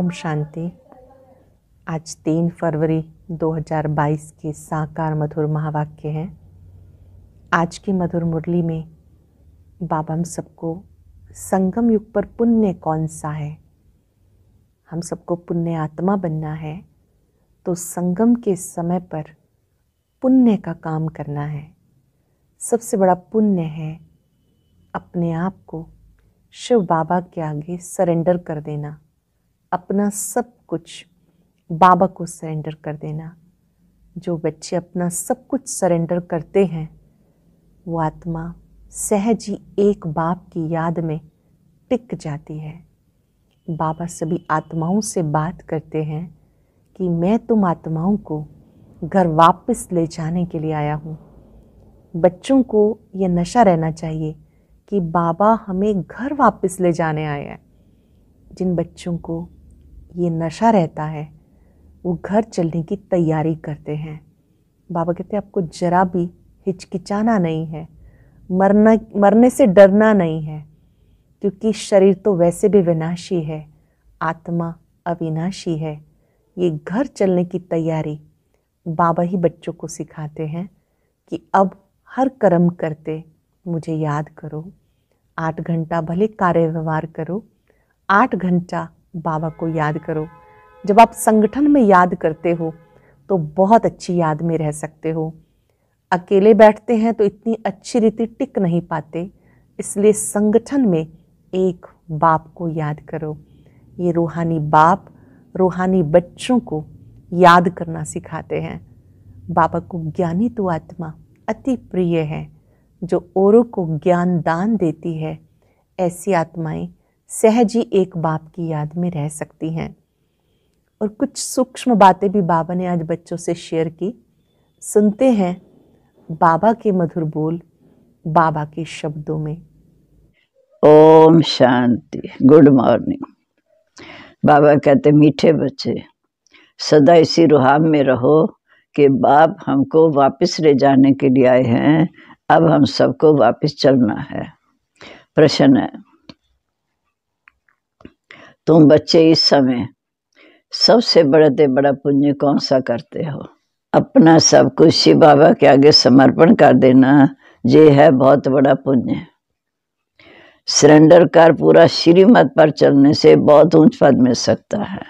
ओम शांति आज तीन फरवरी 2022 के साकार मधुर महावाक्य हैं आज की मधुर मुरली में बाबा हम सबको संगम युग पर पुण्य कौन सा है हम सबको पुण्य आत्मा बनना है तो संगम के समय पर पुण्य का काम करना है सबसे बड़ा पुण्य है अपने आप को शिव बाबा के आगे सरेंडर कर देना अपना सब कुछ बाबा को सरेंडर कर देना जो बच्चे अपना सब कुछ सरेंडर करते हैं वो आत्मा सहज ही एक बाप की याद में टिक जाती है बाबा सभी आत्माओं से बात करते हैं कि मैं तुम आत्माओं को घर वापस ले जाने के लिए आया हूँ बच्चों को यह नशा रहना चाहिए कि बाबा हमें घर वापस ले जाने आए हैं जिन बच्चों को ये नशा रहता है वो घर चलने की तैयारी करते हैं बाबा कहते हैं आपको जरा भी हिचकिचाना नहीं है मरना मरने से डरना नहीं है क्योंकि शरीर तो वैसे भी विनाशी है आत्मा अविनाशी है ये घर चलने की तैयारी बाबा ही बच्चों को सिखाते हैं कि अब हर कर्म करते मुझे याद करो आठ घंटा भले कार्य व्यवहार करो आठ घंटा बाबा को याद करो जब आप संगठन में याद करते हो तो बहुत अच्छी याद में रह सकते हो अकेले बैठते हैं तो इतनी अच्छी रीति टिक नहीं पाते इसलिए संगठन में एक बाप को याद करो ये रूहानी बाप रूहानी बच्चों को याद करना सिखाते हैं बाबा को ज्ञानी तो आत्मा अति प्रिय है जो औरों को ज्ञान दान देती है ऐसी आत्माएं सहज ही एक बाप की याद में रह सकती हैं और कुछ सूक्ष्म बातें भी बाबा ने आज बच्चों से शेयर की सुनते हैं बाबा के मधुर बोल बाबा के शब्दों में ओम शांति गुड मॉर्निंग बाबा कहते मीठे बच्चे सदा इसी रुहाब में रहो कि बाप हमको वापस ले जाने के लिए आए हैं अब हम सबको वापस चलना है प्रश्न है तुम बच्चे इस समय सबसे बड़ा बड़ा पुण्य कौन सा करते हो अपना सब कुछ शिव बाबा के आगे समर्पण कर देना ये है बहुत बड़ा पुण्य सरेंडर कर पूरा श्रीमत पर चलने से बहुत ऊंच पद मिल सकता है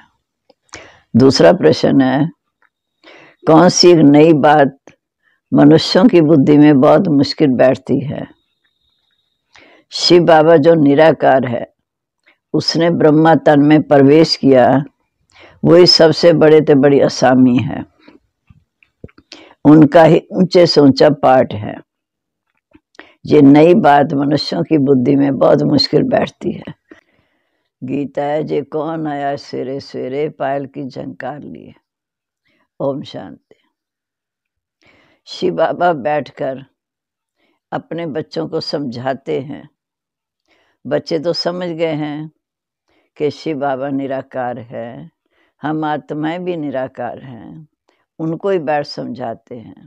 दूसरा प्रश्न है कौन सी नई बात मनुष्यों की बुद्धि में बहुत मुश्किल बैठती है शिव बाबा जो निराकार है उसने ब्रह्मा तन में प्रवेश किया वही सबसे बड़े से बड़ी असामी है उनका ही ऊंचे से ऊंचा पाठ है ये नई बात मनुष्यों की बुद्धि में बहुत मुश्किल बैठती है गीता है जे कौन आया सवेरे सवेरे पायल की झंकार लिए ओम शांति शिव बाबा बैठकर अपने बच्चों को समझाते हैं बच्चे तो समझ गए हैं कि शिव बाबा निराकार है हम आत्माएं भी निराकार हैं उनको ही बैठ समझाते हैं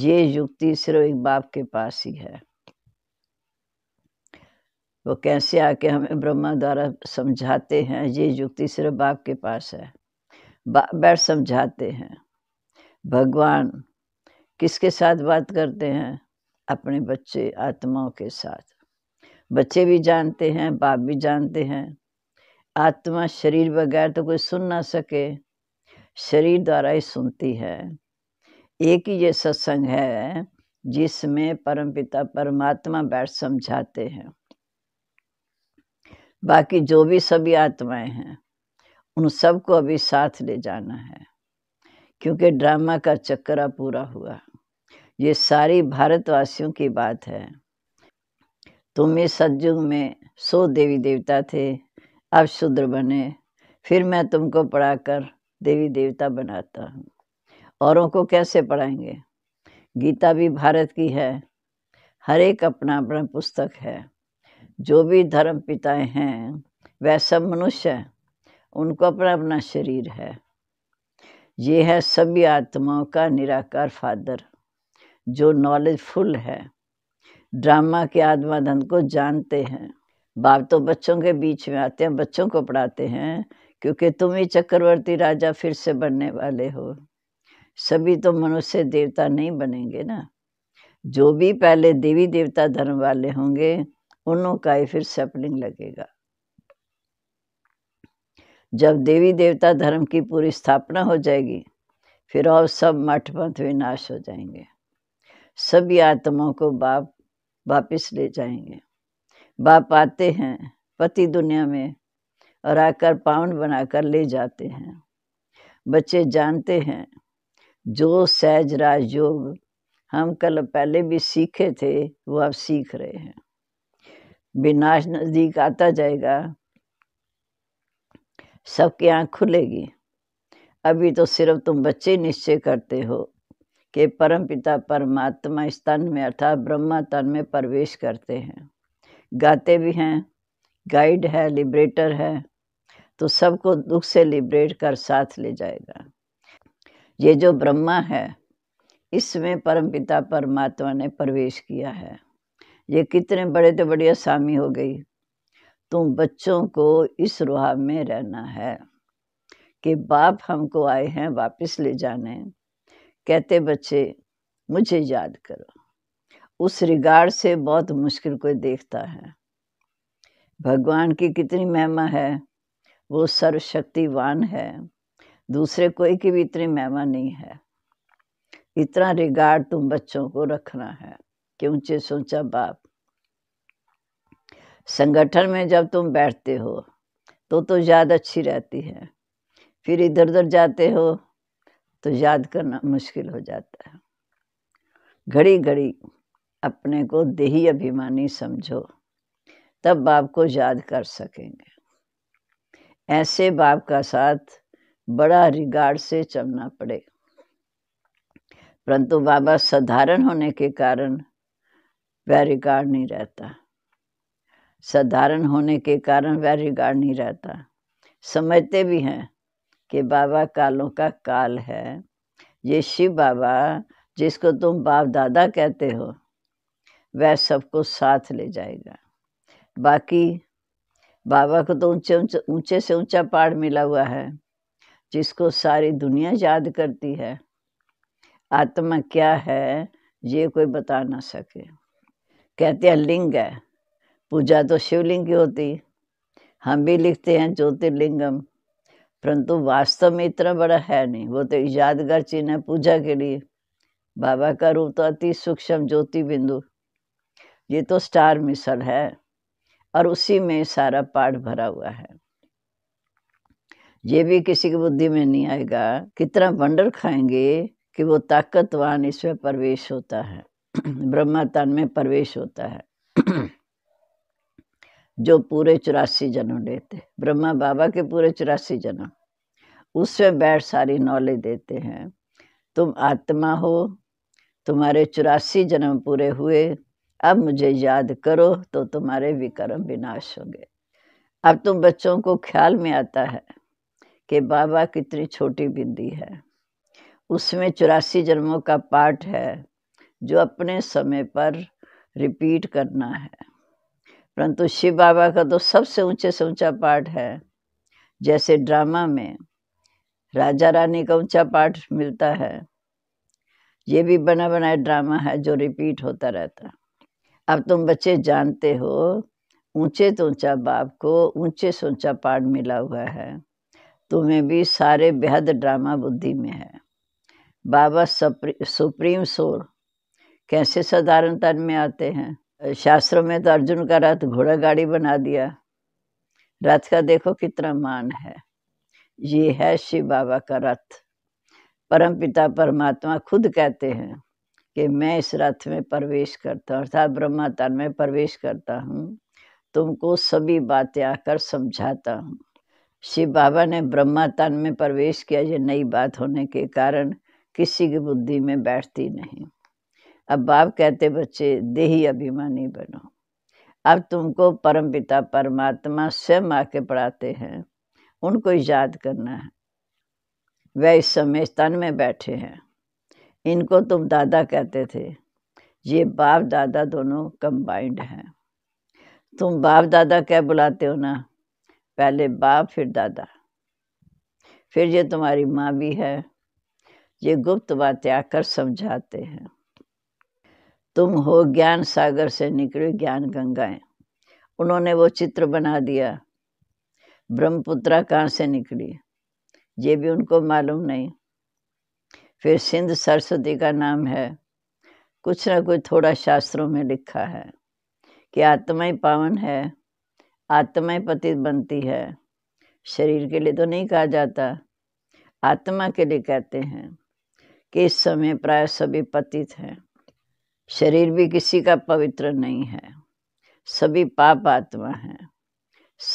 ये युक्ति सिर्फ एक बाप के पास ही है वो कैसे आके हमें ब्रह्मा द्वारा समझाते हैं ये युक्ति सिर्फ बाप के पास है बैठ समझाते हैं भगवान किसके साथ बात करते हैं अपने बच्चे आत्माओं के साथ बच्चे भी जानते हैं बाप भी जानते हैं आत्मा शरीर बगैर तो कोई सुन ना सके शरीर द्वारा ही सुनती है एक ही ये सत्संग है जिसमें परमपिता परमात्मा बैठ समझाते हैं बाकी जो भी सभी आत्माएं हैं उन सबको अभी साथ ले जाना है क्योंकि ड्रामा का चक्रा पूरा हुआ ये सारी भारतवासियों की बात है तुम इस सज्जुग में सौ देवी देवता थे आप शूद्र बने फिर मैं तुमको पढ़ाकर देवी देवता बनाता हूँ औरों को कैसे पढ़ाएंगे गीता भी भारत की है हर एक अपना अपना पुस्तक है जो भी धर्म पिताएं हैं वह सब मनुष्य हैं उनको अपना अपना शरीर है ये है सभी आत्माओं का निराकार फादर जो नॉलेजफुल है ड्रामा के आत्माधन को जानते हैं बाप तो बच्चों के बीच में आते हैं बच्चों को पढ़ाते हैं क्योंकि तुम ही चक्रवर्ती राजा फिर से बनने वाले हो सभी तो मनुष्य देवता नहीं बनेंगे ना जो भी पहले देवी देवता धर्म वाले होंगे उन का ही फिर सेपलिंग लगेगा जब देवी देवता धर्म की पूरी स्थापना हो जाएगी फिर और सब मठ पंथ विनाश हो जाएंगे सभी आत्माओं को बाप वापिस ले जाएंगे बाप आते हैं पति दुनिया में और आकर पावन बनाकर ले जाते हैं बच्चे जानते हैं जो सहज राजयोग हम कल पहले भी सीखे थे वो आप सीख रहे हैं विनाश नज़दीक आता जाएगा सबकी आँख खुलेगी अभी तो सिर्फ तुम बच्चे निश्चय करते हो कि परम पिता परमात्मा इस तन में अर्थात ब्रह्मा तन में प्रवेश करते हैं गाते भी हैं गाइड है लिबरेटर है तो सबको दुख से लिबरेट कर साथ ले जाएगा ये जो ब्रह्मा है इसमें परमपिता परमात्मा ने प्रवेश किया है ये कितने बड़े तो बड़ी आसामी हो गई तुम बच्चों को इस रुहा में रहना है कि बाप हमको आए हैं वापस ले जाने कहते बच्चे मुझे याद करो उस रिगार्ड से बहुत मुश्किल कोई देखता है भगवान की कितनी महिमा है वो सर्वशक्तिवान है दूसरे कोई की भी इतनी महिमा नहीं है इतना रिगार्ड तुम बच्चों को रखना है कि ऊंचे सोचा बाप संगठन में जब तुम बैठते हो तो तो याद अच्छी रहती है फिर इधर उधर जाते हो तो याद करना मुश्किल हो जाता है घड़ी घड़ी अपने को देही अभिमानी समझो तब बाप को याद कर सकेंगे ऐसे बाप का साथ बड़ा रिगार्ड से चलना पड़े परंतु बाबा साधारण होने के कारण वह रिगार्ड नहीं रहता साधारण होने के कारण वह रिगार्ड नहीं रहता समझते भी हैं कि बाबा कालों का काल है ये शिव बाबा जिसको तुम बाप दादा कहते हो वह सबको साथ ले जाएगा बाकी बाबा को तो ऊंचे ऊंचे से ऊंचा पहाड़ मिला हुआ है जिसको सारी दुनिया याद करती है आत्मा क्या है ये कोई बता ना सके कहते हैं लिंग है पूजा तो शिवलिंग की होती हम भी लिखते हैं ज्योतिर्लिंगम परंतु वास्तव में इतना बड़ा है नहीं वो तो यादगार चिन्ह है पूजा के लिए बाबा का रूप तो अति सूक्ष्म ज्योति बिंदु ये तो स्टार मिसल है और उसी में सारा पाठ भरा हुआ है ये भी किसी की बुद्धि में नहीं आएगा कितना बंडर खाएंगे कि वो ताकतवान इसमें प्रवेश होता है ब्रह्मतान में प्रवेश होता है जो पूरे चौरासी जन्म लेते ब्रह्मा बाबा के पूरे चौरासी जन्म उसमें बैठ सारी नॉलेज देते हैं तुम आत्मा हो तुम्हारे चौरासी जन्म पूरे हुए अब मुझे याद करो तो तुम्हारे विक्रम विनाश होंगे अब तुम बच्चों को ख्याल में आता है कि बाबा कितनी छोटी बिंदी है उसमें चौरासी जन्मों का पाठ है जो अपने समय पर रिपीट करना है परंतु शिव बाबा का तो सबसे ऊंचे से ऊंचा पाठ है जैसे ड्रामा में राजा रानी का ऊंचा पाठ मिलता है ये भी बना बनाया ड्रामा है जो रिपीट होता रहता है अब तुम बच्चे जानते हो ऊंचे तो ऊंचा बाप को ऊंचे से ऊंचा पाठ मिला हुआ है तुम्हें भी सारे बेहद ड्रामा बुद्धि में है बाबा सप्री सुप्रीम सोर कैसे साधारण तन में आते हैं शास्त्रों में तो अर्जुन का रथ घोड़ा गाड़ी बना दिया रथ का देखो कितना मान है ये है शिव बाबा का रथ परम पिता परमात्मा खुद कहते हैं कि मैं इस रथ में प्रवेश करता हूँ अर्थात तन में प्रवेश करता हूँ तुमको सभी बातें आकर समझाता हूँ शिव बाबा ने ब्रह्मा तन में प्रवेश किया ये नई बात होने के कारण किसी की बुद्धि में बैठती नहीं अब बाप कहते बच्चे देही अभिमानी बनो अब तुमको परम पिता परमात्मा स्वयं आके पढ़ाते हैं उनको याद करना है वह इस समय तन में बैठे हैं इनको तुम दादा कहते थे ये बाप दादा दोनों कंबाइंड हैं तुम बाप दादा क्या बुलाते हो ना पहले बाप फिर दादा फिर ये तुम्हारी माँ भी है ये गुप्त बातें आकर समझाते हैं तुम हो ज्ञान सागर से निकले ज्ञान गंगाएं उन्होंने वो चित्र बना दिया ब्रह्मपुत्रा कहाँ से निकली ये भी उनको मालूम नहीं फिर सिंध सरस्वती का नाम है कुछ ना कुछ थोड़ा शास्त्रों में लिखा है कि आत्मा ही पावन है आत्मा ही पतित बनती है शरीर के लिए तो नहीं कहा जाता आत्मा के लिए कहते हैं कि इस समय प्राय सभी पतित हैं शरीर भी किसी का पवित्र नहीं है सभी पाप आत्मा हैं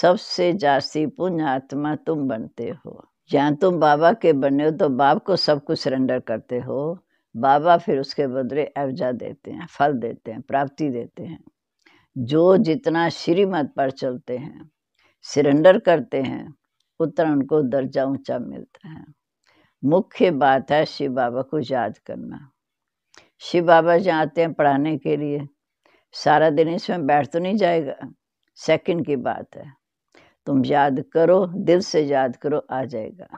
सबसे जासी पुण्य आत्मा तुम बनते हो जहाँ तुम बाबा के बने हो तो बाप को सब कुछ सरेंडर करते हो बाबा फिर उसके बदले अवजा देते हैं फल देते हैं प्राप्ति देते हैं जो जितना श्रीमत पर चलते हैं सरेंडर करते हैं उतना उनको दर्जा ऊंचा मिलता है मुख्य बात है शिव बाबा को याद करना शिव बाबा जहाँ आते हैं पढ़ाने के लिए सारा दिन इसमें बैठ तो नहीं जाएगा सेकंड की बात है तुम याद करो दिल से याद करो आ जाएगा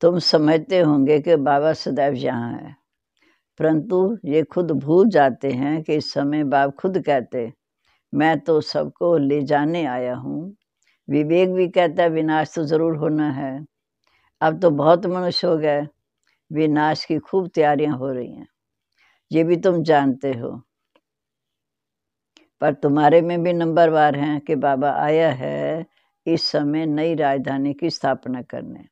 तुम समझते होंगे कि बाबा सदैव यहाँ है परंतु ये खुद भूल जाते हैं कि इस समय बाप खुद कहते मैं तो सबको ले जाने आया हूँ विवेक भी कहता है विनाश तो ज़रूर होना है अब तो बहुत मनुष्य हो गए विनाश की खूब तैयारियाँ हो रही हैं ये भी तुम जानते हो पर तुम्हारे में भी नंबर वार हैं कि बाबा आया है इस समय नई राजधानी की स्थापना करने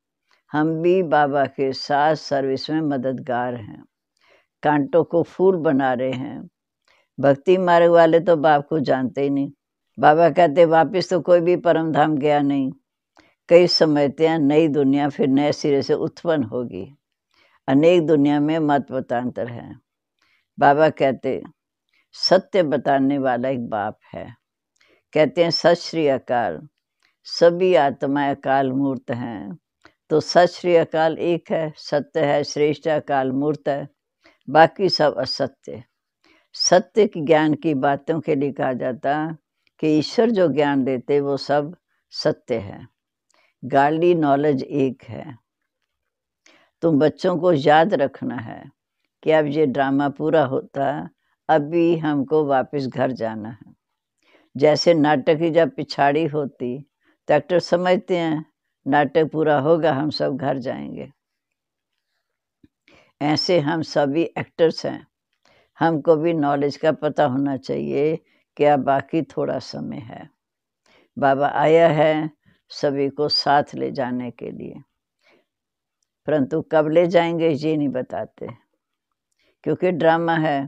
हम भी बाबा के साथ सर्विस में मददगार हैं कांटों को फूल बना रहे हैं भक्ति मार्ग वाले तो बाप को जानते ही नहीं बाबा कहते वापस तो कोई भी परम धाम गया नहीं कई समयतियाँ तो नई दुनिया फिर नए सिरे से उत्पन्न होगी अनेक दुनिया में मत मतांतर है बाबा कहते सत्य बताने वाला एक बाप है कहते हैं सत श्री अकाल सभी आत्माएं अकाल मूर्त हैं तो सत श्री अकाल एक है सत्य है श्रेष्ठ अकाल मूर्त है बाकी सब असत्य सत्य की ज्ञान की बातों के लिए कहा जाता कि ईश्वर जो ज्ञान देते वो सब सत्य है गाली नॉलेज एक है तुम बच्चों को याद रखना है कि अब ये ड्रामा पूरा होता अभी हमको वापस घर जाना है जैसे नाटक की जब पिछाड़ी होती डॉक्टर समझते हैं नाटक पूरा होगा हम सब घर जाएंगे ऐसे हम सभी एक्टर्स हैं हमको भी नॉलेज का पता होना चाहिए क्या बाकी थोड़ा समय है बाबा आया है सभी को साथ ले जाने के लिए परंतु कब ले जाएंगे ये नहीं बताते क्योंकि ड्रामा है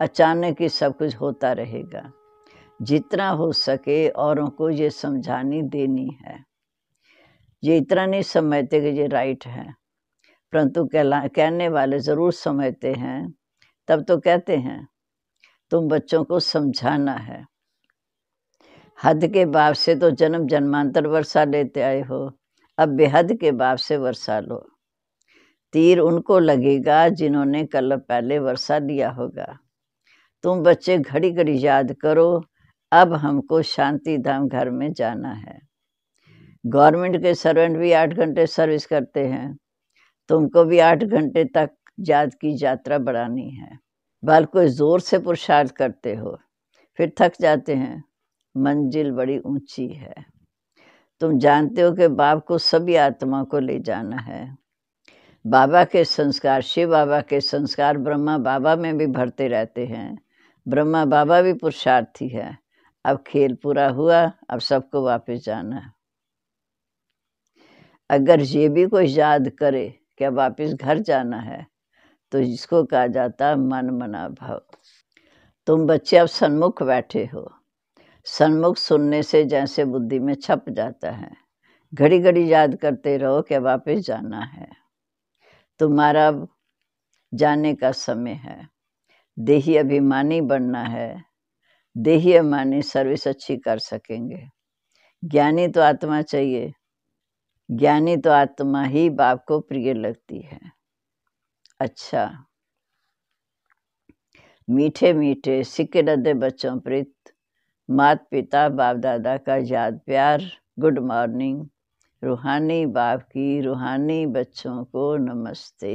अचानक ही सब कुछ होता रहेगा जितना हो सके औरों को ये समझानी देनी है ये इतना नहीं समझते कि ये राइट है परंतु कहला कहने वाले ज़रूर समझते हैं तब तो कहते हैं तुम बच्चों को समझाना है हद के बाप से तो जन्म जन्मांतर वर्षा लेते आए हो अब बेहद के बाप से वर्षा लो तीर उनको लगेगा जिन्होंने कल पहले वर्षा लिया होगा तुम बच्चे घड़ी घड़ी याद करो अब हमको शांति धाम घर में जाना है गवर्नमेंट के सर्वेंट भी आठ घंटे सर्विस करते हैं तुमको भी आठ घंटे तक जात की यात्रा बढ़ानी है बाल को ज़ोर से पुरुषार्थ करते हो फिर थक जाते हैं मंजिल बड़ी ऊंची है तुम जानते हो कि बाप को सभी आत्मा को ले जाना है बाबा के संस्कार शिव बाबा के संस्कार ब्रह्मा बाबा में भी भरते रहते हैं ब्रह्मा बाबा भी पुरुषार्थी है अब खेल पूरा हुआ अब सबको वापस जाना है अगर ये भी कोई याद करे क्या वापस घर जाना है तो इसको कहा जाता है मन मना भाव तुम बच्चे अब सन्मुख बैठे हो सन्मुख सुनने से जैसे बुद्धि में छप जाता है घड़ी घड़ी याद करते रहो कि वापस जाना है तुम्हारा अब जाने का समय है देही अभिमानी बनना है देही मानी सर्विस अच्छी कर सकेंगे ज्ञानी तो आत्मा चाहिए ज्ञानी तो आत्मा ही बाप को प्रिय लगती है अच्छा मीठे मीठे सिक्के डे बच्चों प्रीत मात पिता बाप दादा का याद प्यार गुड मॉर्निंग रूहानी बाप की रूहानी बच्चों को नमस्ते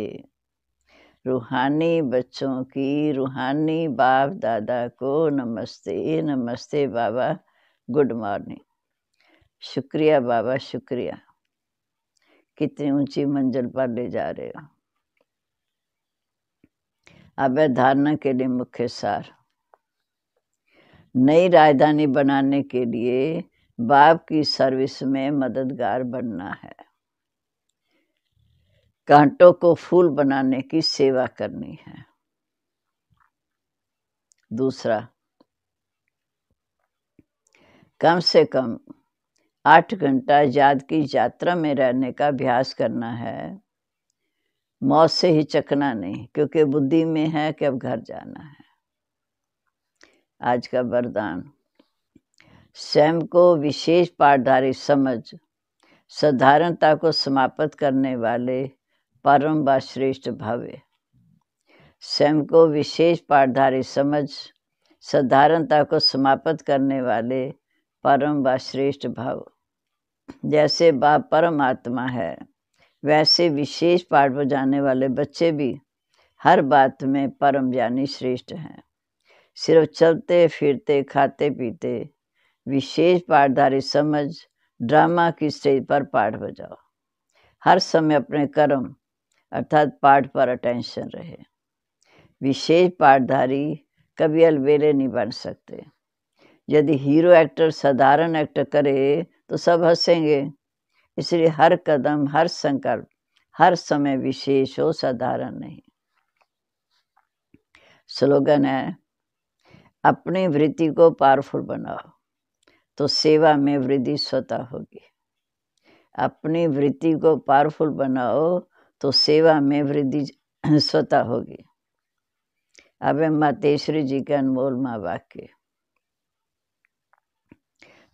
रूहानी बच्चों की रूहानी बाप दादा को नमस्ते नमस्ते बाबा गुड मॉर्निंग शुक्रिया बाबा शुक्रिया कितनी ऊंची मंजिल पर ले जा रहे हो अब धारणा के लिए मुख्य सार नई राजधानी बनाने के लिए बाप की सर्विस में मददगार बनना है कांटों को फूल बनाने की सेवा करनी है दूसरा कम से कम आठ घंटा याद की यात्रा में रहने का अभ्यास करना है मौत से ही चकना नहीं क्योंकि बुद्धि में है कि अब घर जाना है आज का वरदान स्वयं को विशेष पाठधारी समझ साधारणता को समाप्त करने वाले परम व श्रेष्ठ भव्य स्वयं को विशेष पारधारी समझ साधारणता को समाप्त करने वाले परम व श्रेष्ठ भाव जैसे बाप परमात्मा है वैसे विशेष पाठ बजाने वाले बच्चे भी हर बात में परम ज्ञानी श्रेष्ठ हैं सिर्फ चलते फिरते खाते पीते विशेष पाठधारी समझ ड्रामा की स्टेज पर पाठ बजाओ हर समय अपने कर्म अर्थात पाठ पर अटेंशन रहे विशेष पाठधारी कभी अलबेले नहीं बन सकते यदि हीरो एक्टर साधारण एक्टर करे तो सब हंसेंगे इसलिए हर कदम हर संकल्प हर समय विशेष हो साधारण नहीं स्लोगन है अपनी वृत्ति को पावरफुल बनाओ तो सेवा में वृद्धि स्वतः होगी अपनी वृत्ति को पावरफुल बनाओ तो सेवा में वृद्धि स्वतः होगी अब मातेश्वरी जी का अनमोल माँ वाक्य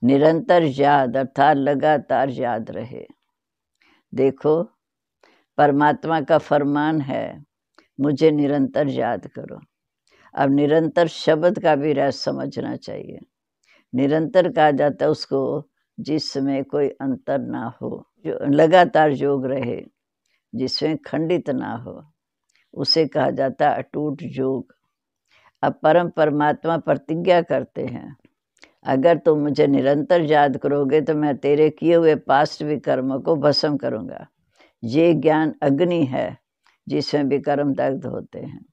निरंतर याद अर्थात लगातार याद रहे देखो परमात्मा का फरमान है मुझे निरंतर याद करो अब निरंतर शब्द का भी रहस्य समझना चाहिए निरंतर कहा जाता है उसको जिसमें कोई अंतर ना हो जो लगातार योग रहे जिसमें खंडित ना हो उसे कहा जाता अटूट योग अब परम परमात्मा प्रतिज्ञा करते हैं अगर तुम मुझे निरंतर याद करोगे तो मैं तेरे किए हुए पास्ट विकर्म को भस्म करूँगा ये ज्ञान अग्नि है जिसमें विकर्म दग्ध होते हैं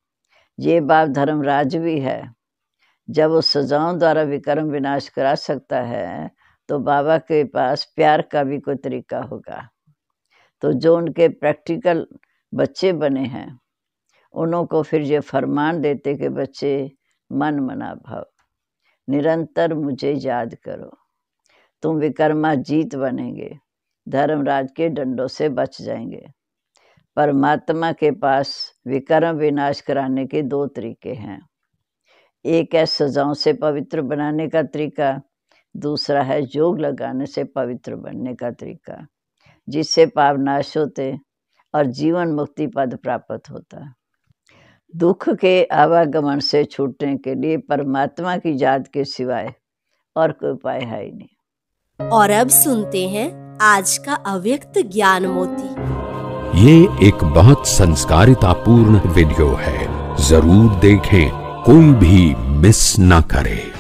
ये बाप धर्मराज भी है जब वो सजाओं द्वारा विकर्म विनाश करा सकता है तो बाबा के पास प्यार का भी कोई तरीका होगा तो जो उनके प्रैक्टिकल बच्चे बने हैं उनको को फिर ये फरमान देते कि बच्चे मन मना भाव निरंतर मुझे याद करो तुम विकर्मा जीत बनेंगे धर्मराज के डंडों से बच जाएंगे परमात्मा के पास विकर्म विनाश कराने के दो तरीके हैं एक है सजाओं से पवित्र बनाने का तरीका दूसरा है योग लगाने से पवित्र बनने का तरीका जिससे पाप नाश होते और जीवन मुक्ति पद प्राप्त होता है दुख के आवागमन से छूटने के लिए परमात्मा की याद के सिवाय और कोई उपाय है ही नहीं और अब सुनते हैं आज का अव्यक्त ज्ञान मोती ये एक बहुत संस्कारिता पूर्ण वीडियो है जरूर देखें कोई भी मिस ना करे